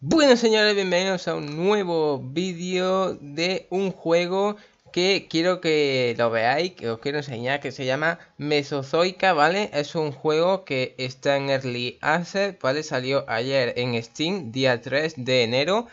Bueno señores, bienvenidos a un nuevo vídeo de un juego que quiero que lo veáis, que os quiero enseñar, que se llama Mesozoica, ¿vale? Es un juego que está en Early Access, ¿vale? Salió ayer en Steam, día 3 de enero.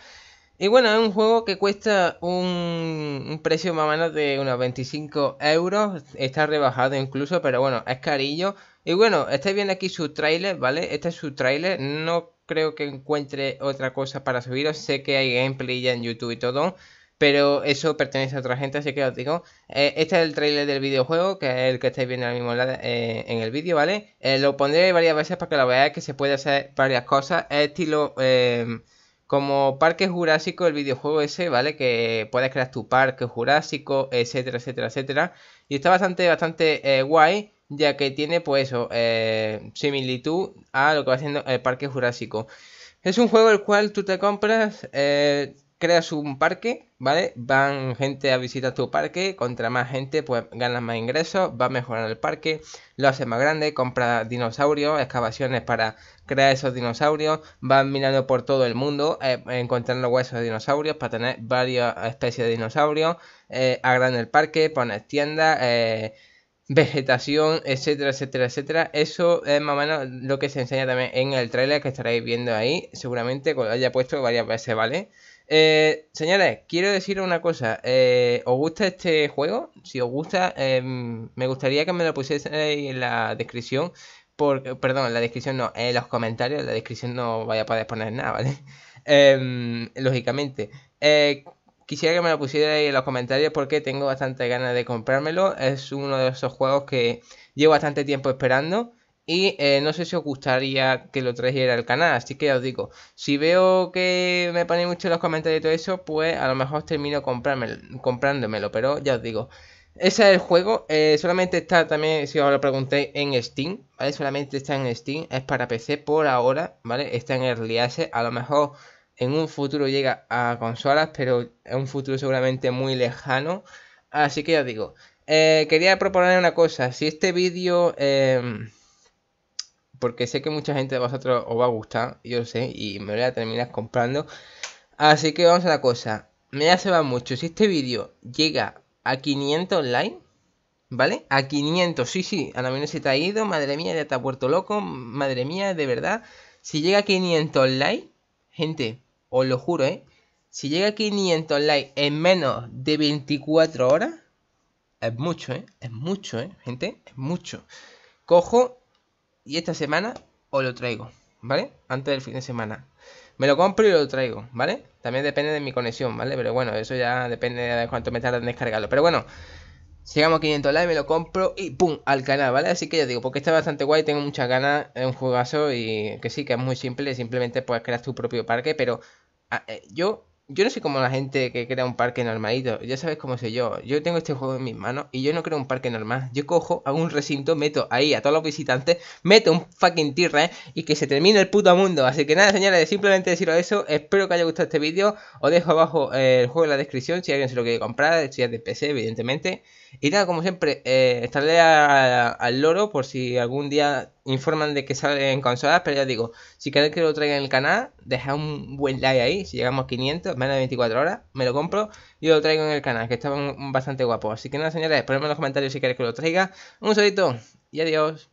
Y bueno, es un juego que cuesta un, precio más o menos de unos 25 euros, está rebajado incluso, pero bueno, es carillo. Y bueno, estáis viendo aquí su tráiler, ¿vale? Este es su tráiler, no creo que encuentre otra cosa para subiros. Sé que hay gameplay ya en YouTube y todo, pero eso pertenece a otra gente, así que os digo. Eh, este es el trailer del videojuego, que es el que estáis viendo ahora mismo lado, eh, en el vídeo, ¿vale? Eh, lo pondré varias veces para que lo veáis, que se puede hacer varias cosas. Es estilo em, como parque jurásico, el videojuego ese, ¿vale? Que puedes crear tu parque jurásico, etcétera, etcétera, etcétera. Y está bastante, bastante guay ya que tiene pues eso, eh, similitud a lo que va haciendo el Parque Jurásico. Es un juego el cual tú te compras, eh, creas un parque, ¿vale? Van gente a visitar tu parque, contra más gente pues ganas más ingresos, va mejorando el parque, lo hace más grande, compra dinosaurios, excavaciones para crear esos dinosaurios, van mirando por todo el mundo, Encontrar eh, encontrando huesos de dinosaurios para tener varias especies de dinosaurios, eh, el parque, pones tiendas, eh, vegetación, etcétera, etcétera, etcétera. Eso es más o menos lo que se enseña también en el trailer que estaréis viendo ahí. Seguramente lo haya puesto varias veces, ¿vale? Eh, señores, quiero decir una cosa. Eh, ¿Os gusta este juego? Si os gusta, em, me gustaría que me lo pusieseis en la descripción. perdón, en la descripción no, en los comentarios. En la descripción no vaya a poder poner nada, ¿vale? Em, lógicamente. Eh, Quisiera que me lo pusierais en los comentarios porque tengo bastante ganas de comprármelo. Es uno de esos juegos que llevo bastante tiempo esperando. Y eh, no sé si os gustaría que lo trajera al canal, así que ya os digo, si veo que me ponéis mucho en los comentarios y todo eso, pues a lo mejor termino comprándomelo, pero ya os digo, ese es el juego, eh, solamente está también, si os lo preguntéis, en Steam, ¿vale? Solamente está en Steam, es para PC por ahora, ¿vale? Está en Early Access, a lo mejor en un futuro llega a consolas, pero es un futuro seguramente muy lejano. Así que ya os digo, eh, quería proponer una cosa, si este vídeo, em, porque sé que mucha gente de vosotros os va a gustar, yo lo sé, y me voy a terminar comprando. Así que vamos a la cosa, me hace va mucho, si este vídeo llega a 500 likes, ¿Vale? A 500, sí, sí, a la menos se te ha ido, madre mía, ya te ha puerto loco, madre mía, de verdad. Si llega a 500 likes, gente, os lo juro, ¿eh? Si llega a 500 likes en menos de 24 horas, es mucho, ¿eh? Es mucho, ¿eh? Gente, es mucho. Cojo y esta semana os lo traigo, ¿vale? Antes del fin de semana. Me lo compro y lo traigo, ¿vale? También depende de mi conexión, ¿vale? Pero bueno, eso ya depende de cuánto me tarda en descargarlo. Pero bueno, Llegamos a 500 likes, me lo compro y ¡pum! al canal, ¿vale? Así que ya digo, porque está bastante guay, tengo muchas ganas, es un juegazo y que sí, que es muy simple, simplemente puedes crear tu propio parque, pero ah, eh, yo yo no sé cómo la gente que crea un parque normalito, ya sabes cómo soy yo. Yo tengo este juego en mis manos y yo no creo un parque normal. Yo cojo, algún un recinto, meto ahí a todos los visitantes, meto un fucking tierra ¿eh? y que se termine el puto mundo. Así que nada, señores, simplemente deciros eso. Espero que haya gustado este vídeo. Os dejo abajo el juego en la descripción si alguien se lo quiere comprar. Si es de PC, evidentemente. Y nada, como siempre, eh, estaré al loro por si algún día informan de que sale en consolas, pero ya digo, si queréis que lo traiga en el canal, dejad un buen like ahí, si llegamos a 500, menos de 24 horas, me lo compro y lo traigo en el canal, que está bastante guapo. Así que nada, señores, ponedme en los comentarios si queréis que lo traiga. Un saludito y adiós.